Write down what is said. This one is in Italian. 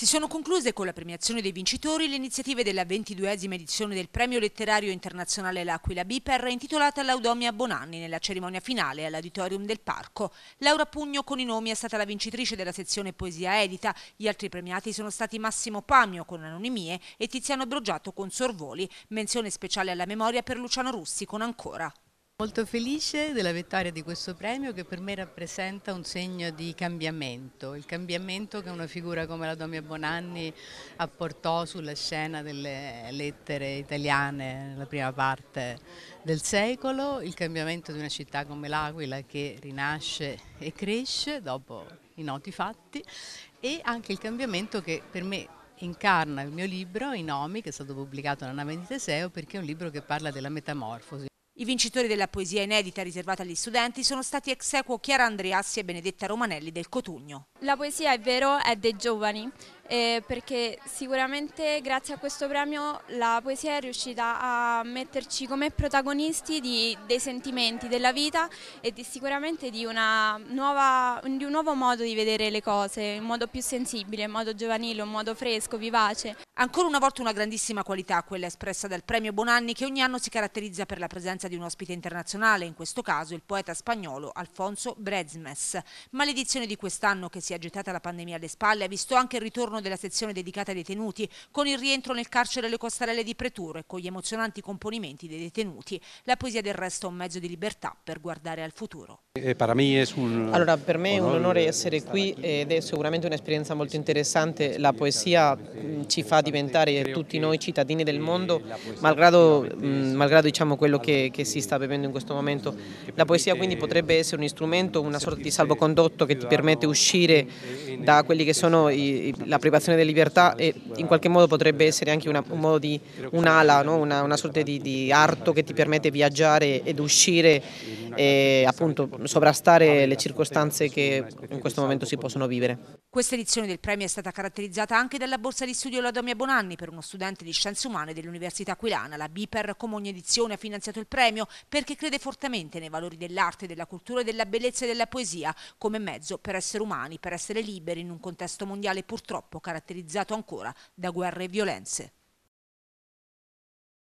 Si sono concluse con la premiazione dei vincitori le iniziative della 22esima edizione del Premio Letterario Internazionale L'Aquila Biper intitolata Laudomia Bonanni nella cerimonia finale all'Auditorium del Parco. Laura Pugno con i nomi è stata la vincitrice della sezione Poesia Edita, gli altri premiati sono stati Massimo Pamio con Anonimie e Tiziano Broggiato con Sorvoli, menzione speciale alla memoria per Luciano Russi con Ancora. Molto felice della vittoria di questo premio che per me rappresenta un segno di cambiamento, il cambiamento che una figura come la Domia Bonanni apportò sulla scena delle lettere italiane nella prima parte del secolo, il cambiamento di una città come l'Aquila che rinasce e cresce dopo i noti fatti e anche il cambiamento che per me incarna il mio libro, I nomi, che è stato pubblicato da Nave di Teseo perché è un libro che parla della metamorfosi. I vincitori della poesia inedita riservata agli studenti sono stati ex equo Chiara Andreassi e Benedetta Romanelli del Cotugno. La poesia, è vero, è dei giovani, eh, perché sicuramente grazie a questo premio la poesia è riuscita a metterci come protagonisti di, dei sentimenti della vita e di, sicuramente di, nuova, di un nuovo modo di vedere le cose, in modo più sensibile, in modo giovanile, in modo fresco, vivace. Ancora una volta una grandissima qualità, quella espressa dal premio Bonanni che ogni anno si caratterizza per la presenza di un ospite internazionale, in questo caso il poeta spagnolo Alfonso Brezmes. Ma l'edizione di quest'anno che si è gettata la pandemia alle spalle ha visto anche il ritorno all'interno della sezione dedicata ai detenuti, con il rientro nel carcere alle costarelle di Preturo e con gli emozionanti componimenti dei detenuti. La poesia del resto è un mezzo di libertà per guardare al futuro. Allora, per me è un onore essere qui ed è sicuramente un'esperienza molto interessante. La poesia ci fa diventare tutti noi cittadini del mondo, malgrado, malgrado diciamo, quello che, che si sta bevendo in questo momento. La poesia quindi potrebbe essere un strumento, una sorta di salvocondotto che ti permette di uscire da quelli che sono i, la preoccupazione privazione di libertà e in qualche modo potrebbe essere anche una, un di, un'ala, no? una, una, sorta di, di, arto che ti permette di viaggiare ed uscire e appunto sovrastare le circostanze che in questo momento si possono vivere. Questa edizione del premio è stata caratterizzata anche dalla borsa di studio Ladomia Bonanni per uno studente di scienze umane dell'Università Aquilana. La Biper, come ogni edizione, ha finanziato il premio perché crede fortemente nei valori dell'arte, della cultura, della bellezza e della poesia come mezzo per essere umani, per essere liberi in un contesto mondiale purtroppo caratterizzato ancora da guerre e violenze.